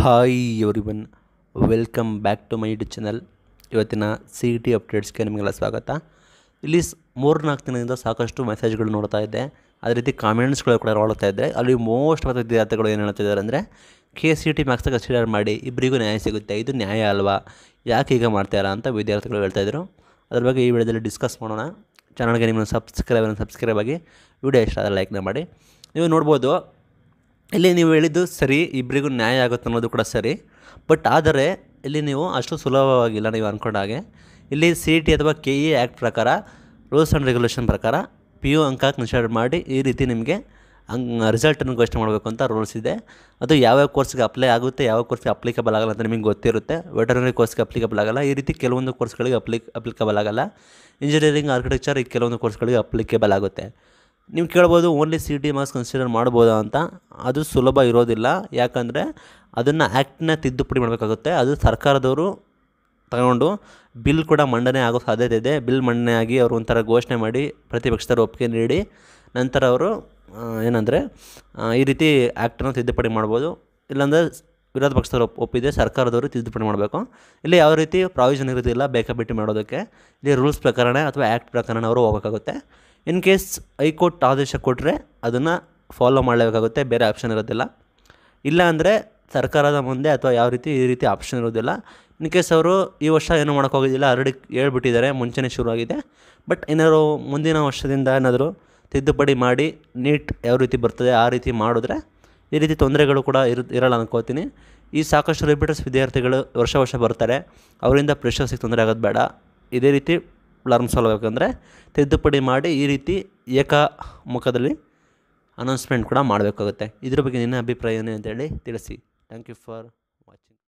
hi everyone welcome back to my YouTube channel ಇವತ್ತಿನ C E T ಅಪ್ಡೇಟ್ಸ್ಗೆ ನಿಮಗೆಲ್ಲ ಸ್ವಾಗತ ಇಲ್ಲಿ ನಾಲ್ಕು ದಿನದಿಂದ ಸಾಕಷ್ಟು ಮೆಸೇಜ್ಗಳು ನೋಡ್ತಾ ಇದ್ದೆ ಅದೇ ರೀತಿ ಕಾಮೆಂಟ್ಸ್ಗಳು ಕೂಡ ನೋಡ್ತಾ ಇದ್ದೆ ಅಲ್ಲಿ ಮೋಸ್ಟ್ ಆಫ್ ವಿದ್ಯಾರ್ಥಿಗಳು ಏನು ಹೇಳ್ತಿದ್ದಾರೆ ಅಂದರೆ K C T max consider ಮಾಡಿ ಇಬ್ಬರಿಗೂ ನ್ಯಾಯ ಸಿಗುತ್ತೆ ಇದು ನ್ಯಾಯ ಅಲ್ವಾ ಯಾಕೆ ಈಗ ಮಾಡ್ತಾಯಿಲ್ಲ ಅಂತ ವಿದ್ಯಾರ್ಥಿಗಳು ಹೇಳ್ತಾಯಿದ್ರು ಅದ್ರ ಬಗ್ಗೆ ಈ ವಿಡಿಯೋದಲ್ಲಿ ಡಿಸ್ಕಸ್ ಮಾಡೋಣ ಚಾನಲ್ಗೆ ನಿಮ್ಮನ್ನು ಸಬ್ಸ್ಕ್ರೈಬ್ ಸಬ್ಸ್ಕ್ರೈಬ್ ಆಗಿ ವಿಡಿಯೋ ಇಷ್ಟ ಆದರೆ ಲೈಕ್ನ ಮಾಡಿ ನೀವು ನೋಡ್ಬೋದು ಇಲ್ಲಿ ನೀವು ಹೇಳಿದ್ದು ಸರಿ ಇಬ್ಬರಿಗೂ ನ್ಯಾಯ ಆಗುತ್ತೆ ಅನ್ನೋದು ಕೂಡ ಸರಿ ಬಟ್ ಆದರೆ ಇಲ್ಲಿ ನೀವು ಅಷ್ಟು ಸುಲಭವಾಗಿಲ್ಲ ನೀವು ಹಾಗೆ ಇಲ್ಲಿ ಸಿ ಟಿ ಅಥವಾ ಕೆ ಇ ಆ್ಯಕ್ಟ್ ಪ್ರಕಾರ ರೂಲ್ಸ್ ಆ್ಯಂಡ್ ರೆಗ್ಯುಲೇಷನ್ ಪ್ರಕಾರ ಪಿ ಯು ಅಂಕ ಕನ್ಸಿಡರ್ ಮಾಡಿ ಈ ರೀತಿ ನಿಮಗೆ ಹಂಗ್ ರಿಸಲ್ಟನ್ನು ಘೋಷಣೆ ಮಾಡಬೇಕು ಅಂತ ರೂಲ್ಸ್ ಇದೆ ಅದು ಯಾವ್ಯಾವ ಕೋರ್ಸ್ಗೆ ಅಪ್ಲೈ ಆಗುತ್ತೆ ಯಾವ ಕೋರ್ಸ್ಗೆ ಅಪ್ಲಿಕಬಲ್ ಆಗಲ್ಲ ಅಂತ ನಿಮಗೆ ಗೊತ್ತಿರುತ್ತೆ ವೆಟರ್ನರಿ ಕೋರ್ಸ್ಗೆ ಅಪ್ಲಿಕಬಲ್ ಆಗಲ್ಲ ಈ ರೀತಿ ಕೆಲವೊಂದು ಕೋರ್ಸ್ಗಳಿಗೆ ಅಪ್ಲಿ ಅಪ್ಲಿಕಬಲ್ ಆಗಲ್ಲ ಇಂಜಿನಿಯರಿಂಗ್ ಆರ್ಕಿಟೆಕ್ಚರ್ ಈ ಕೆಲವೊಂದು ಕೋರ್ಸ್ಗಳಿಗೆ ಅಪ್ಲಿಕೇಬಲ್ ಆಗುತ್ತೆ ನೀವು ಕೇಳ್ಬೋದು only C T marks consider ಮಾಡ್ಬೋದಾ ಅಂತ ಅದು ಸುಲಭ ಇರೋದಿಲ್ಲ ಯಾಕಂದರೆ ಅದನ್ನು ಆ್ಯಕ್ಟ್ನ ತಿದ್ದುಪಡಿ ಮಾಡಬೇಕಾಗುತ್ತೆ ಅದು ಸರ್ಕಾರದವರು ತಗೊಂಡು ಬಿಲ್ ಕೂಡ ಮಂಡನೆ ಆಗೋ ಸಾಧ್ಯತೆ ಇದೆ ಬಿಲ್ ಮಂಡನೆ ಆಗಿ ಅವರು ಒಂಥರ ಘೋಷಣೆ ಮಾಡಿ ಪ್ರತಿಪಕ್ಷದವರು ಒಪ್ಪಿಗೆ ನೀಡಿ ನಂತರ ಅವರು ಏನಂದರೆ ಈ ರೀತಿ ಆ್ಯಕ್ಟನ್ನು ತಿದ್ದುಪಡಿ ಮಾಡ್ಬೋದು ಇಲ್ಲಾಂದರೆ ವಿರೋಧ ಪಕ್ಷದವರು ಒಪ್ಪಿದೆ ಸರ್ಕಾರದವರು ತಿದ್ದುಪಡಿ ಮಾಡಬೇಕು ಇಲ್ಲಿ ಯಾವ ರೀತಿ ಪ್ರಾವಿಷನ್ ಇರೋದಿಲ್ಲ ಬೇಕಾಬಿಟ್ಟು ಮಾಡೋದಕ್ಕೆ ಇಲ್ಲಿ ರೂಲ್ಸ್ ಪ್ರಕಾರನೇ ಅಥವಾ ಆ್ಯಕ್ಟ್ ಪ್ರಕಾರನೇ ಅವರು ಹೋಗೋಕ್ಕಾಗುತ್ತೆ ಇನ್ ಕೇಸ್ ಹೈಕೋರ್ಟ್ ಆದೇಶ ಕೊಟ್ಟರೆ ಅದನ್ನು ಫಾಲೋ ಮಾಡಲೇಬೇಕಾಗುತ್ತೆ ಬೇರೆ ಆಪ್ಷನ್ ಇರೋದಿಲ್ಲ ಇಲ್ಲ ಅಂದರೆ ಸರ್ಕಾರದ ಮುಂದೆ ಅಥವಾ ಯಾವ ರೀತಿ ಈ ರೀತಿ ಆಪ್ಷನ್ ಇರೋದಿಲ್ಲ ಇನ್ ಕೇಸ್ ಅವರು ಈ ವರ್ಷ ಏನೂ ಮಾಡೋಕ್ಕೋಗೋದಿಲ್ಲ ಆಲ್ರೆಡಿ ಹೇಳ್ಬಿಟ್ಟಿದ್ದಾರೆ ಮುಂಚೆನೇ ಶುರುವಾಗಿದೆ ಬಟ್ ಏನಾದ್ರು ಮುಂದಿನ ವರ್ಷದಿಂದ ಏನಾದರೂ ತಿದ್ದುಪಡಿ ಮಾಡಿ ನೀಟ್ ಯಾವ ರೀತಿ ಬರ್ತದೆ ಆ ರೀತಿ ಮಾಡಿದ್ರೆ ಈ ರೀತಿ ತೊಂದರೆಗಳು ಕೂಡ ಇರು ಇರಲ್ಲ ಅನ್ಕೋತೀನಿ ಈ ಸಾಕಷ್ಟು ರಿಪೀಟರ್ಸ್ ವಿದ್ಯಾರ್ಥಿಗಳು ವರ್ಷ ವರ್ಷ ಬರ್ತಾರೆ ಅವರಿಂದ ಪ್ರೆಷರ್ಸಿಗೆ ತೊಂದರೆ ಆಗೋದು ಬೇಡ ಇದೇ ರೀತಿ ಅಲಾರ್ಮ್ಸ್ ಆಗಬೇಕಂದ್ರೆ ತಿದ್ದುಪಡಿ ಮಾಡಿ ಈ ರೀತಿ ಏಕ ಮುಖದಲ್ಲಿ ಅನೌನ್ಸ್ಮೆಂಟ್ ಕೂಡ ಮಾಡಬೇಕಾಗುತ್ತೆ ಇದ್ರ ಬಗ್ಗೆ ನಿನ್ನ ಅಭಿಪ್ರಾಯ ಏನು ಅಂತೇಳಿ ತಿಳಿಸಿ ಥ್ಯಾಂಕ್ ಯು ಫಾರ್